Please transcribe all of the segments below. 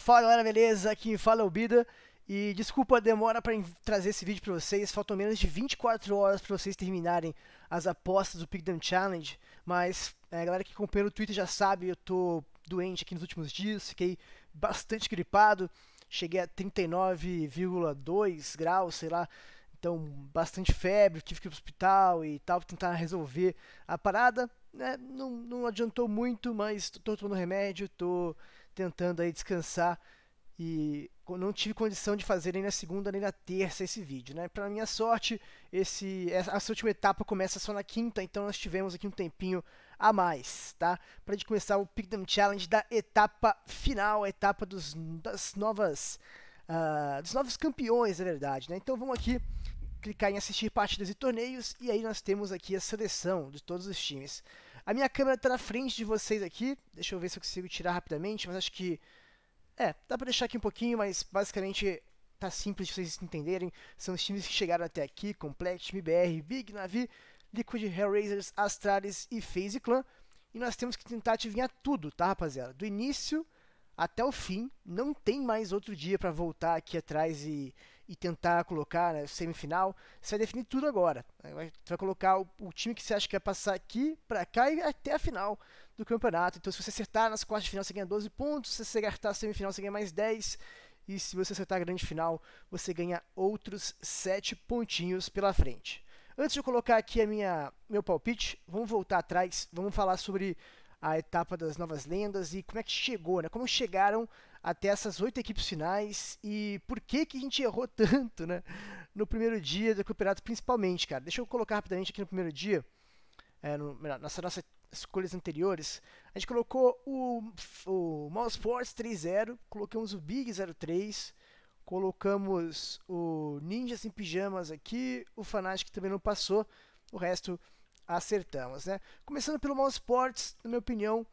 Fala galera, beleza? Aqui fala é o Bida. E desculpa a demora para trazer esse vídeo para vocês, faltam menos de 24 horas para vocês terminarem as apostas do Pick Pigdam Challenge, mas é, a galera que acompanha no Twitter já sabe, eu tô doente aqui nos últimos dias, fiquei bastante gripado, cheguei a 39,2 graus, sei lá, então bastante febre, tive que ir pro hospital e tal, tentar resolver a parada, né? não, não adiantou muito, mas tô, tô tomando remédio, tô tentando aí descansar e não tive condição de fazer nem na segunda nem na terça esse vídeo, né? Para minha sorte, esse essa última etapa começa só na quinta, então nós tivemos aqui um tempinho a mais, tá? Para gente começar o Pick Challenge da etapa final, a etapa dos das novas uh, dos novos campeões, na verdade, né? Então vamos aqui clicar em assistir partidas e torneios e aí nós temos aqui a seleção de todos os times. A minha câmera está na frente de vocês aqui. Deixa eu ver se eu consigo tirar rapidamente, mas acho que... É, dá para deixar aqui um pouquinho, mas basicamente tá simples de vocês entenderem. São os times que chegaram até aqui, Complex, MBR, Big Navi, Liquid, Hellraisers, Astralis e FaZe Clan. E nós temos que tentar adivinhar tudo, tá, rapaziada? Do início até o fim, não tem mais outro dia para voltar aqui atrás e, e tentar colocar né, semifinal, você vai definir tudo agora. Né? Vai, você vai colocar o, o, time que você acha que vai passar aqui para cá e até a final do campeonato. Então, se você acertar nas quartas de final, você ganha 12 pontos, se você acertar a semifinal, você ganha mais 10. E se você acertar a grande final, você ganha outros 7 pontinhos pela frente. Antes de eu colocar aqui a minha, meu palpite, vamos voltar atrás, vamos falar sobre a etapa das novas lendas e como é que chegou, né? Como chegaram até essas oito equipes finais e por que que a gente errou tanto, né? No primeiro dia do campeonato, principalmente, cara. Deixa eu colocar rapidamente aqui no primeiro dia, é, no, nessa nossas escolhas anteriores, a gente colocou o, o Mouse Force 3-0 colocamos o Big 03, colocamos o Ninjas em Pijamas aqui, o Fanatic também não passou, o resto acertamos, né? Começando pelo Mouseports, na minha opinião,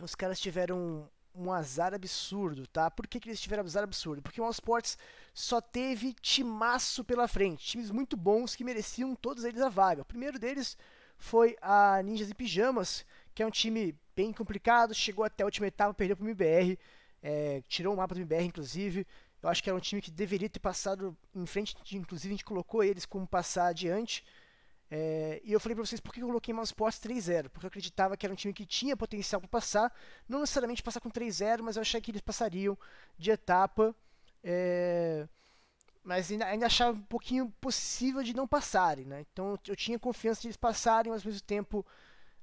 os caras tiveram um, azar absurdo, tá? Por que, que eles tiveram azar absurdo? Porque o Mouseports só teve timaço pela frente, times muito bons que mereciam todos eles a vaga. O primeiro deles foi a Ninjas e Pijamas, que é um time bem complicado, chegou até a última etapa, perdeu para o MBR, é, tirou o mapa do MBR, inclusive. Eu acho que era um time que deveria ter passado em frente, inclusive a gente colocou eles como passar adiante, é, e eu falei para vocês por que eu coloquei Mousesports 3-0, porque eu acreditava que era um time que tinha potencial para passar, não necessariamente passar com 3-0, mas eu achei que eles passariam de etapa, é, mas ainda, ainda, achava um pouquinho possível de não passarem, né? Então eu tinha confiança de eles passarem, mas ao mesmo tempo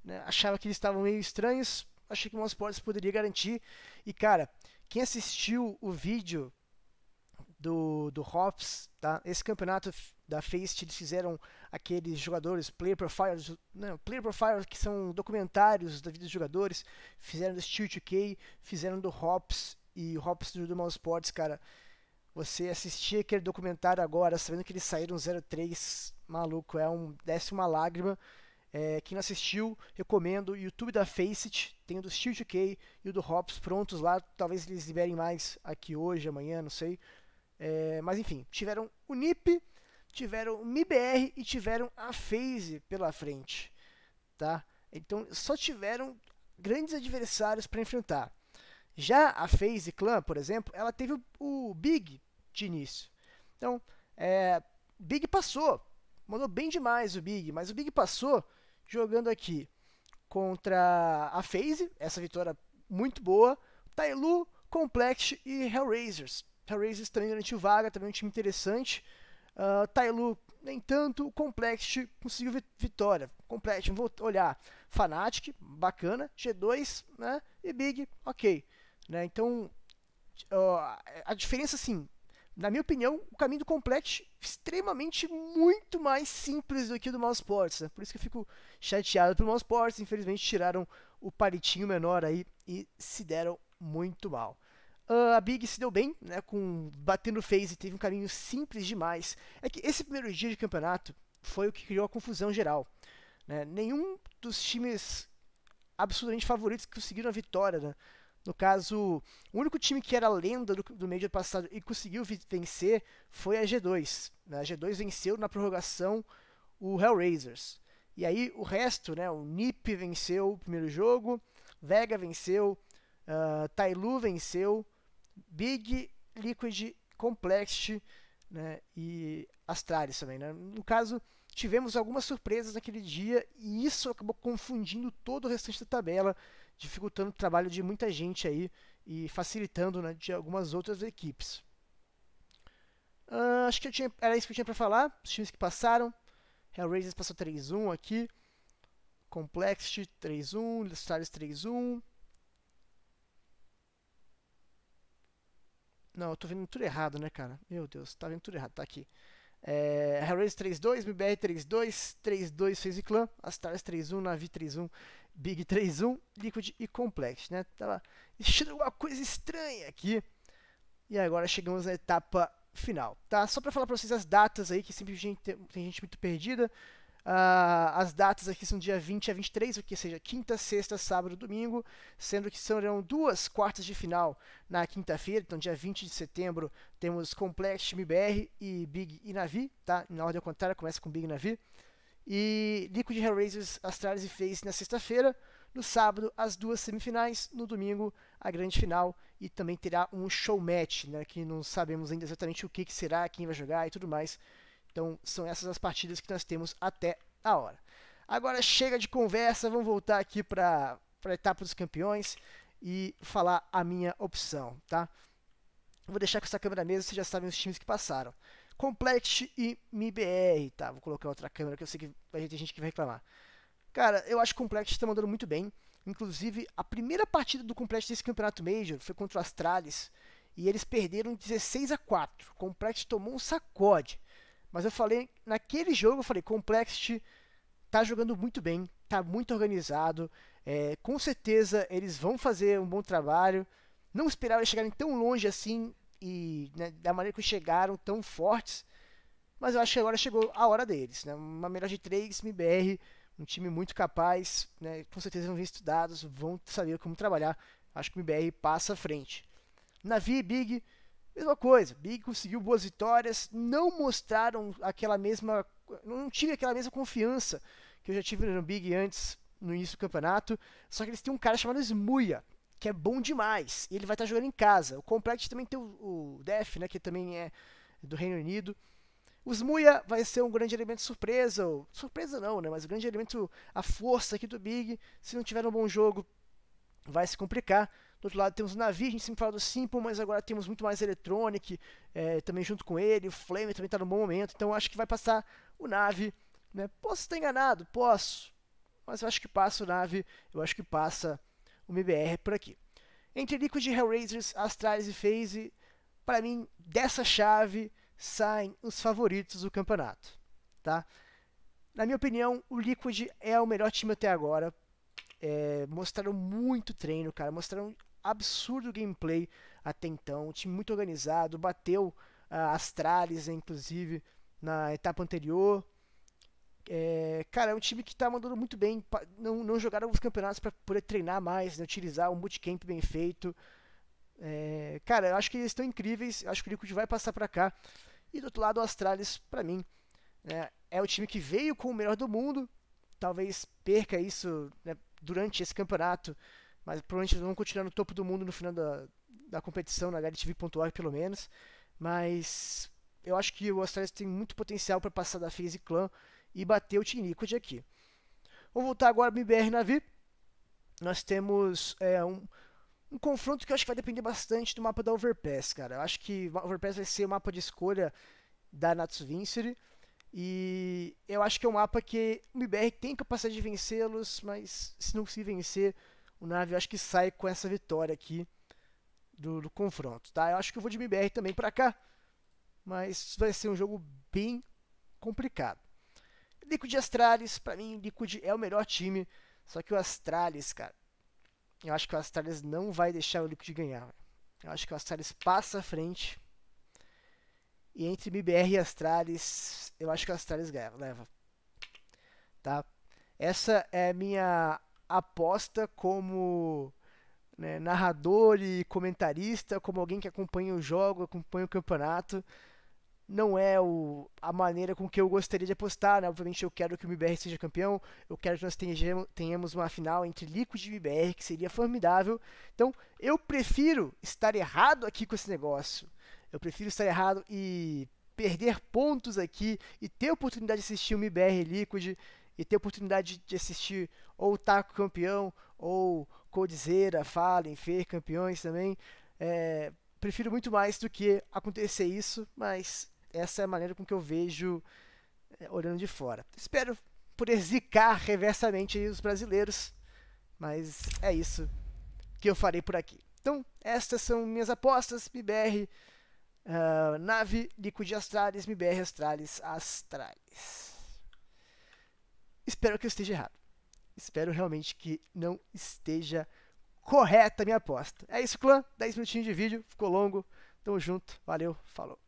né, achava que eles estavam meio estranhos, achei que o Mousesports poderia garantir, e cara, quem assistiu o vídeo do, do Hops, tá? Esse campeonato da Faced, eles fizeram aqueles jogadores, player profiles, não, player profiles que são documentários da vida dos jogadores, fizeram do Steel 2K, fizeram do Hops e o Hops do Dumal Sports, cara. Você assistir aquele documentário agora, sabendo que eles saíram 03, maluco, é um décima lágrima. É, quem não assistiu, recomendo. YouTube da Faceit, tem o do Steel 2K e o do Hops prontos lá. Talvez eles liberem mais aqui hoje, amanhã, não sei. É, mas enfim, tiveram o NIP, tiveram o MIBR e tiveram a FaZe pela frente. Tá? Então só tiveram grandes adversários para enfrentar. Já a FaZe Clan, por exemplo, ela teve o, Big de início. Então, é, Big passou, mandou bem demais o Big, mas o Big passou jogando aqui contra a FaZe, essa vitória muito boa, Tailu, Complex e Hellraisers. Hellraiser também garantiu vaga, também um time interessante. Uh, Tailu, nem tanto, Complexity conseguiu vitória. Complexity, vou olhar. Fnatic, bacana. G2, né? E Big, ok. Né? Então, uh, a diferença, assim, na minha opinião, o caminho do Complex extremamente muito mais simples do que o do Mouseports. Né? Por isso que eu fico chateado pelo Mouseports. Infelizmente, tiraram o palitinho menor aí e se deram muito mal. Uh, a Big se deu bem, né, com batendo face teve um caminho simples demais. É que esse primeiro dia de campeonato foi o que criou a confusão geral. Né? Nenhum dos times absolutamente favoritos conseguiram a vitória. Né? No caso, o único time que era lenda do, do Major passado e conseguiu vencer foi a G2. Né? A G2 venceu na prorrogação o Hellraisers. E aí o resto, né? O Nip venceu o primeiro jogo, Vega venceu, uh, Tailu venceu Big, Liquid, Complexity né, e Astralis também. Né? No caso, tivemos algumas surpresas naquele dia e isso acabou confundindo todo o restante da tabela, dificultando o trabalho de muita gente aí e facilitando né, de algumas outras equipes. Uh, acho que tinha, era isso que eu tinha para falar. Os times que passaram. Hellraiser passou 3-1 aqui. Complexity 3-1. Stars 3-1. Não, eu tô vendo tudo errado, né, cara? Meu Deus, tá vendo tudo errado, tá aqui. É, Hellraiser 32, MBR 32, 32 fez e clã, Astars 3-1, Navi 3-1, Big 3-1, Liquid e Complex, né? Tava existindo alguma coisa estranha aqui. E agora chegamos na etapa final, tá? Só pra falar pra vocês as datas aí, que sempre tem gente muito perdida. Uh, as datas aqui são dia 20 a 23, o que seja quinta, sexta, sábado, domingo, sendo que serão duas quartas de final na quinta-feira, então dia 20 de setembro temos Complex MBR e Big e Navi, tá? Na ordem contrária começa com Big e Navi. E Liquid Hellraisers, Astralis e Face na sexta-feira, no sábado as duas semifinais, no domingo a grande final e também terá um show match, né, que não sabemos ainda exatamente o que, que será, quem vai jogar e tudo mais então, são essas as partidas que nós temos até a hora. Agora chega de conversa, vamos voltar aqui para a etapa dos campeões e falar a minha opção, tá? Vou deixar com essa câmera mesmo, vocês já sabem os times que passaram. Complex e MIBR, tá? Vou colocar outra câmera que eu sei que vai ter gente que vai reclamar. Cara, eu acho que o Complex está mandando muito bem. Inclusive, a primeira partida do Complex desse campeonato Major foi contra o Astralis e eles perderam 16 a 4. O Complex tomou um sacode. Mas eu falei, naquele jogo, eu falei, Complexity tá jogando muito bem, tá muito organizado. É, com certeza eles vão fazer um bom trabalho. Não esperava eles chegarem tão longe assim e né, da maneira que chegaram, tão fortes. Mas eu acho que agora chegou a hora deles. Né? Uma melhor de três, MBR, um time muito capaz. Né? Com certeza vão vir estudados, vão saber como trabalhar. Acho que o MBR passa à frente. Navi e Big Mesma coisa, Big conseguiu boas vitórias, não mostraram aquela mesma. Não tive aquela mesma confiança que eu já tive no Big antes, no início do campeonato. Só que eles têm um cara chamado Smuia, que é bom demais. ele vai estar jogando em casa. O Complex também tem o, o Def, né, que também é do Reino Unido. O Smuia vai ser um grande elemento surpresa, ou, surpresa não, né? Mas o um grande elemento, a força aqui do Big. Se não tiver um bom jogo, vai se complicar do outro lado temos o Navi, a gente sempre fala do Simple, mas agora temos muito mais Electronic é, também junto com ele, o Flame também está no bom momento, então acho que vai passar o Nave. Né? Posso estar enganado? Posso, mas eu acho que passa o Nave, eu acho que passa o MBR por aqui. Entre Liquid, Hellraisers, Astralis e Phase, para mim, dessa chave saem os favoritos do campeonato. Tá? Na minha opinião, o Liquid é o melhor time até agora. É, mostraram muito treino, cara. Mostraram absurdo gameplay até então, um time muito organizado, bateu uh, ah, Astralis, né, inclusive, na etapa anterior. É, cara, é um time que está mandando muito bem. Não, não jogaram os campeonatos para poder treinar mais, né, utilizar um bootcamp bem feito. É, cara, eu acho que eles estão incríveis. Eu acho que o Liquid vai passar para cá. E do outro lado, o Astralis, para mim, né, é o time que veio com o melhor do mundo. Talvez perca isso né, durante esse campeonato mas provavelmente vão continuar no topo do mundo no final da, da competição, na HDTV.org pelo menos. Mas eu acho que o Astralis tem muito potencial para passar da FaZe Clan e bater o Team Liquid aqui. Vou voltar agora para o na VIP. Nós temos é, um, um confronto que eu acho que vai depender bastante do mapa da Overpass, cara. Eu acho que o Overpass vai ser o mapa de escolha da Nats Vincere. E eu acho que é um mapa que o MBR tem capacidade de vencê-los, mas se não conseguir vencer, o Nave acho que sai com essa vitória aqui do, do confronto, tá? Eu acho que eu vou de MBR também para cá, mas vai ser um jogo bem complicado. Liquid Astralis, para mim, Liquid é o melhor time, só que o Astralis, cara, eu acho que o Astralis não vai deixar o Liquid ganhar. Eu acho que o Astralis passa à frente. E entre MBR e Astralis, eu acho que o Astralis leva. Tá? Essa é minha aposta como né, narrador e comentarista, como alguém que acompanha o jogo, acompanha o campeonato, não é o, a maneira com que eu gostaria de apostar. Né? Obviamente, eu quero que o MBR seja campeão, eu quero que nós tenhamos, tenhamos uma final entre Liquid e MBR, que seria formidável. Então, eu prefiro estar errado aqui com esse negócio. Eu prefiro estar errado e perder pontos aqui e ter a oportunidade de assistir o MBR Liquid e ter oportunidade de assistir ou Taco tá Campeão ou Codizeira, Fallen, Fer Campeões também. É, prefiro muito mais do que acontecer isso, mas essa é a maneira com que eu vejo é, olhando de fora. Espero poder zicar reversamente os brasileiros, mas é isso que eu farei por aqui. Então, estas são minhas apostas, MBR, uh, ah, Nave, Liquid Astralis, MBR Astralis, Astralis. Espero que eu esteja errado. Espero realmente que não esteja correta a minha aposta. É isso, clã. 10 minutinhos de vídeo, ficou longo. Tamo junto, valeu, falou.